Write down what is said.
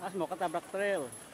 As ah, mau ketabrak trail.